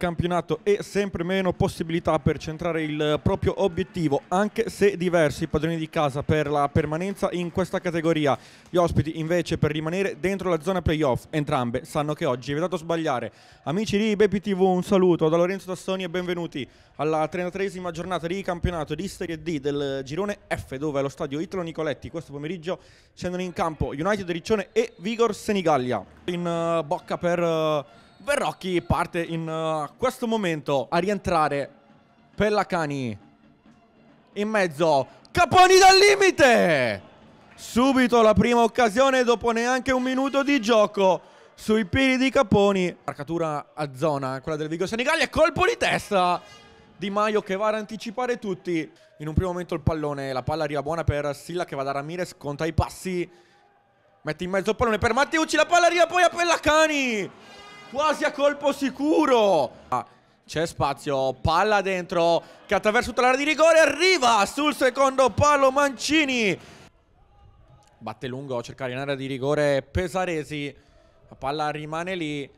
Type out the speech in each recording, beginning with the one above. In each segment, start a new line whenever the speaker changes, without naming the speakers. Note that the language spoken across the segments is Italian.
campionato e sempre meno possibilità per centrare il proprio obiettivo, anche se diversi padroni di casa per la permanenza in questa categoria. Gli ospiti invece per rimanere dentro la zona playoff, entrambe sanno che oggi è vetato sbagliare. Amici di BPTV un saluto da Lorenzo Tassoni e benvenuti alla 33esima giornata di campionato di Serie D del girone F dove allo stadio Italo Nicoletti questo pomeriggio scendono in campo United Riccione e Vigor Senigallia. In eh, bocca per... Uh, Verrocchi parte in uh, questo momento a rientrare Pellacani in mezzo Caponi dal limite subito la prima occasione dopo neanche un minuto di gioco sui piedi di Caponi marcatura a zona quella del Vigo Senigallia colpo di testa di Maio che va ad anticipare tutti. In un primo momento il pallone, la palla arriva buona per Silla che va da Ramirez, conta i passi. Mette in mezzo il pallone per Matteucci, la palla arriva poi a Pellacani. Quasi a colpo sicuro. C'è spazio, palla dentro, che attraverso tutta l'area di rigore arriva sul secondo palo Mancini. Batte lungo a cercare in area di rigore Pesaresi. La palla rimane lì.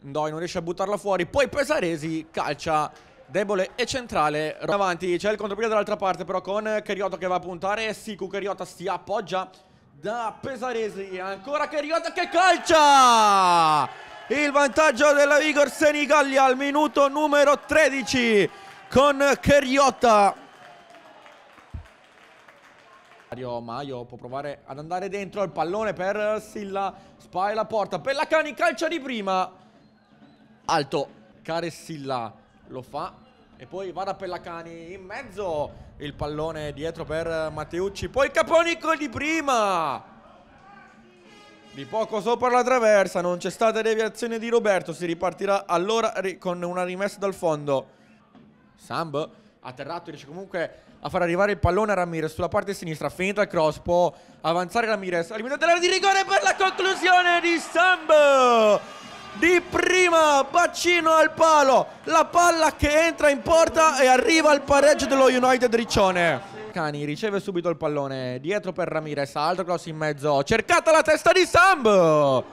Ndoi non riesce a buttarla fuori. Poi Pesaresi calcia debole e centrale. Avanti c'è il contropiede dall'altra parte però con Cheriota che va a puntare. Siku Cheriota si appoggia da Pesaresi. Ancora Cheriota che calcia! il vantaggio della Vigor Senigallia al minuto numero 13 con Cheriotta. Mario Maio può provare ad andare dentro il pallone per Silla, spara la porta, Pellacani calcia di prima, alto, care Silla lo fa e poi va da Pellacani in mezzo, il pallone dietro per Matteucci, poi Caponico di prima. Di poco sopra la traversa, non c'è stata deviazione di Roberto, si ripartirà allora con una rimessa dal fondo. Samb atterrato riesce comunque a far arrivare il pallone a Ramirez sulla parte sinistra, finita il cross, può avanzare Ramirez, eliminata l'area di rigore per la conclusione di Samb! Di prima, bacino al palo, la palla che entra in porta e arriva al pareggio dello United Riccione. Cani, riceve subito il pallone, dietro per Ramirez, altro cross in mezzo, cercata la testa di Sam.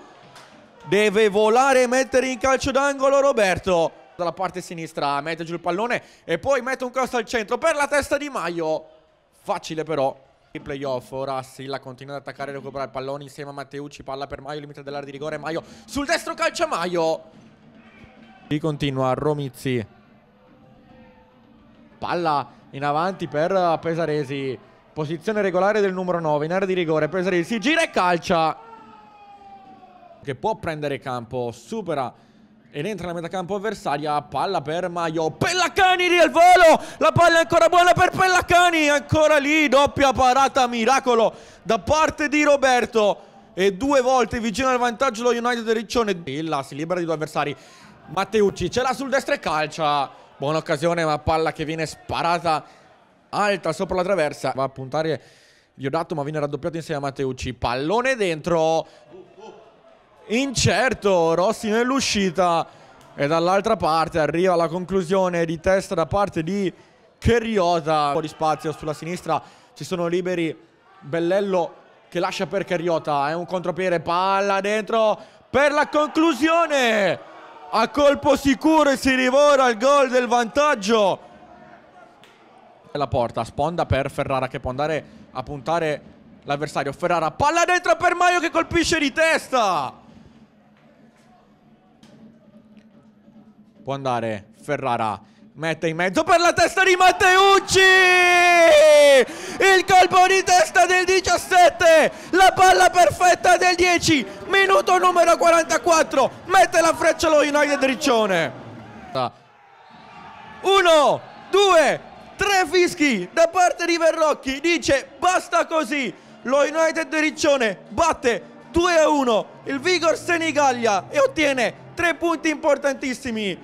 Deve volare e mettere in calcio d'angolo Roberto. Dalla parte sinistra mette giù il pallone e poi mette un cross al centro per la testa di Maio. Facile però. In playoff, ora Silla continua ad attaccare e recuperare il pallone insieme a Matteucci, palla per Maio, limite dell'area di rigore, Maio sul destro calcia Maio. Qui continua Romizzi. Palla in avanti per eh, Pesaresi. Posizione regolare del numero 9 in area di rigore. Pesaresi si gira e calcia. Che può prendere campo, supera ed entra nella metà campo avversaria. Palla per Maio. Pellacani lì al volo. La palla è ancora buona per Pellacani. Ancora lì. Doppia parata. Miracolo da parte di Roberto. E due volte vicino al vantaggio lo United Riccione. Villa si libera di due avversari. Matteucci ce l'ha sul destro e calcia. Buona occasione, ma palla che viene sparata alta sopra la traversa. Va a puntare Diodato, ma viene raddoppiato insieme a Matteucci. Pallone dentro. Incerto, Rossi nell'uscita. E dall'altra parte arriva la conclusione di testa da parte di Cariota. Un po' di spazio sulla sinistra, ci sono liberi. Bellello che lascia per Cariota. È un contropiede, palla dentro per la conclusione a colpo sicuro e si rinvora il gol del vantaggio la porta sponda per Ferrara che può andare a puntare l'avversario Ferrara palla dentro per Maio che colpisce di testa può andare Ferrara mette in mezzo per la testa di Matteucci colpo di testa del 17, la palla perfetta del 10, minuto numero 44, mette la freccia lo United Riccione. 1, 2, 3 fischi da parte di Verrocchi, dice basta così, lo United Riccione batte 2 a 1 il Vigor Senigallia e ottiene tre punti importantissimi